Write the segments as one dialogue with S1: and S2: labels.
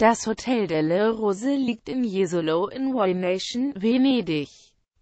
S1: Das Hotel delle Rose liegt in Jesolo in Nation, Venedig.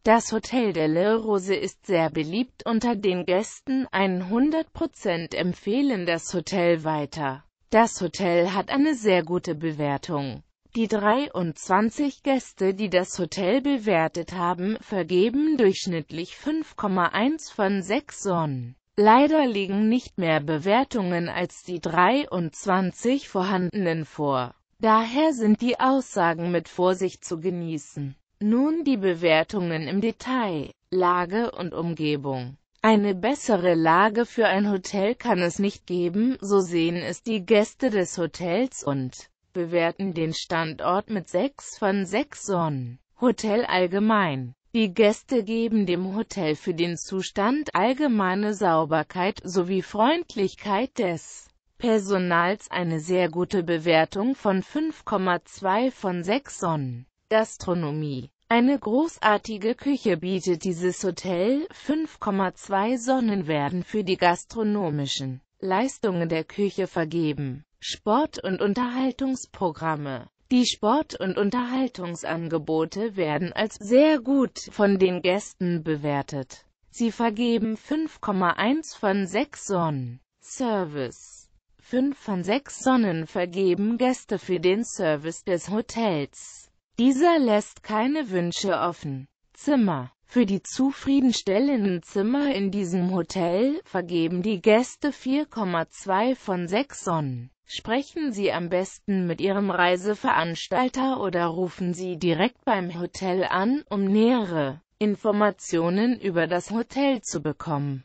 S1: Das Hotel delle Rose ist sehr beliebt unter den Gästen, 100% empfehlen das Hotel weiter. Das Hotel hat eine sehr gute Bewertung. Die 23 Gäste, die das Hotel bewertet haben, vergeben durchschnittlich 5,1 von 6 Sonnen. Leider liegen nicht mehr Bewertungen als die 23 vorhandenen vor. Daher sind die Aussagen mit Vorsicht zu genießen. Nun die Bewertungen im Detail, Lage und Umgebung. Eine bessere Lage für ein Hotel kann es nicht geben, so sehen es die Gäste des Hotels und bewerten den Standort mit 6 von 6 Sonnen. Hotel allgemein. Die Gäste geben dem Hotel für den Zustand allgemeine Sauberkeit sowie Freundlichkeit des Personals eine sehr gute Bewertung von 5,2 von 6 Sonnen. Gastronomie eine großartige Küche bietet dieses Hotel, 5,2 Sonnen werden für die gastronomischen Leistungen der Küche vergeben. Sport- und Unterhaltungsprogramme Die Sport- und Unterhaltungsangebote werden als sehr gut von den Gästen bewertet. Sie vergeben 5,1 von 6 Sonnen. Service Fünf von sechs Sonnen vergeben Gäste für den Service des Hotels. Dieser lässt keine Wünsche offen. Zimmer Für die zufriedenstellenden Zimmer in diesem Hotel vergeben die Gäste 4,2 von 6 Sonnen. Sprechen Sie am besten mit Ihrem Reiseveranstalter oder rufen Sie direkt beim Hotel an, um nähere Informationen über das Hotel zu bekommen.